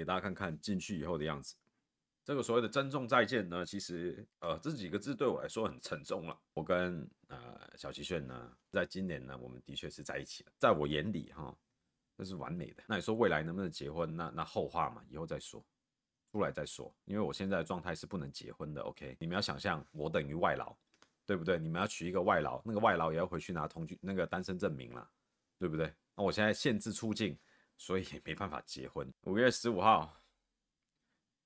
给大家看看进去以后的样子。这个所谓的“珍重再见”呢，其实呃，这几个字对我来说很沉重了。我跟呃小齐炫呢，在今年呢，我们的确是在一起了。在我眼里哈，那是完美的。那你说未来能不能结婚？那那后话嘛，以后再说，出来再说。因为我现在的状态是不能结婚的。OK，你们要想象我等于外劳，对不对？你们要娶一个外劳，那个外劳也要回去拿同居那个单身证明了，对不对？那我现在限制出境。所以也没办法结婚。五月十五号，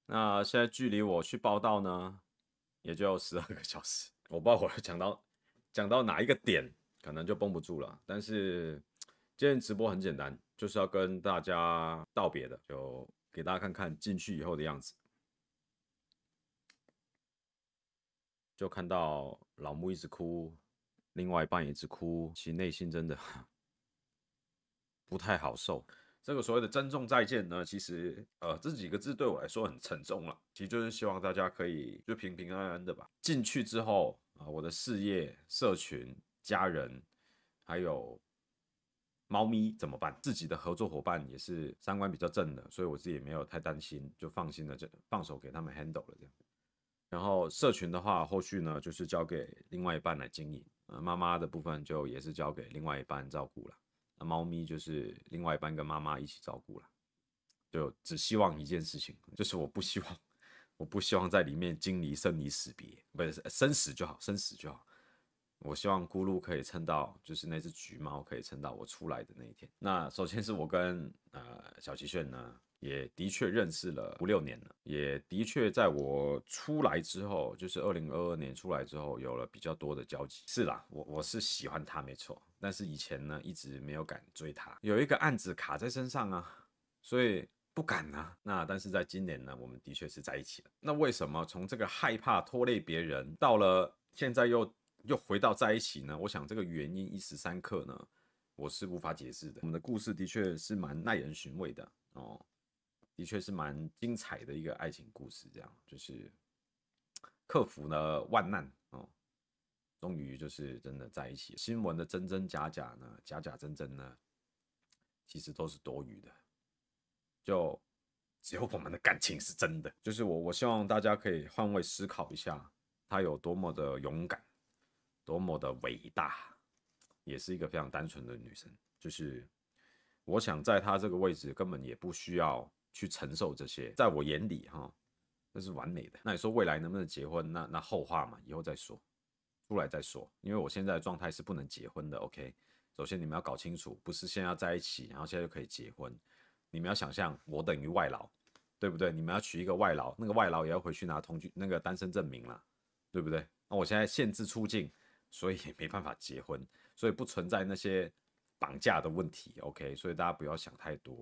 那现在距离我去报道呢，也就十二个小时。我不知道我要讲到讲到哪一个点，可能就绷不住了。但是今天直播很简单，就是要跟大家道别的，就给大家看看进去以后的样子。就看到老木一直哭，另外一半也一直哭，其实内心真的 不太好受。这个所谓的珍重再见呢，其实呃这几个字对我来说很沉重了。其实就是希望大家可以就平平安安的吧。进去之后啊，我的事业、社群、家人还有猫咪怎么办？自己的合作伙伴也是三观比较正的，所以我自己也没有太担心，就放心的就放手给他们 handle 了这样。然后社群的话，后续呢就是交给另外一半来经营。妈妈的部分就也是交给另外一半照顾了。猫咪就是另外一半跟妈妈一起照顾了，就只希望一件事情，就是我不希望，我不希望在里面经历生离死别，不是生死就好，生死就好。我希望咕噜可以撑到，就是那只橘猫可以撑到我出来的那一天。那首先是我跟呃小齐炫呢，也的确认识了五六年了，也的确在我出来之后，就是二零二二年出来之后，有了比较多的交集。是啦，我我是喜欢他没错，但是以前呢一直没有敢追他，有一个案子卡在身上啊，所以不敢啊。那但是在今年呢，我们的确是在一起了。那为什么从这个害怕拖累别人，到了现在又？又回到在一起呢，我想这个原因一时三刻呢，我是无法解释的。我们的故事的确是蛮耐人寻味的哦，的确是蛮精彩的一个爱情故事，这样就是克服了万难哦，终于就是真的在一起。新闻的真真假假呢，假假真真呢，其实都是多余的，就只有我们的感情是真的。就是我，我希望大家可以换位思考一下，他有多么的勇敢。多么的伟大，也是一个非常单纯的女生，就是我想在她这个位置根本也不需要去承受这些，在我眼里哈，那是完美的。那你说未来能不能结婚？那那后话嘛，以后再说，出来再说。因为我现在状态是不能结婚的，OK。首先你们要搞清楚，不是在要在一起，然后现在就可以结婚。你们要想象我等于外劳，对不对？你们要娶一个外劳，那个外劳也要回去拿同居那个单身证明了，对不对？那我现在限制出境。所以也没办法结婚，所以不存在那些绑架的问题。OK，所以大家不要想太多。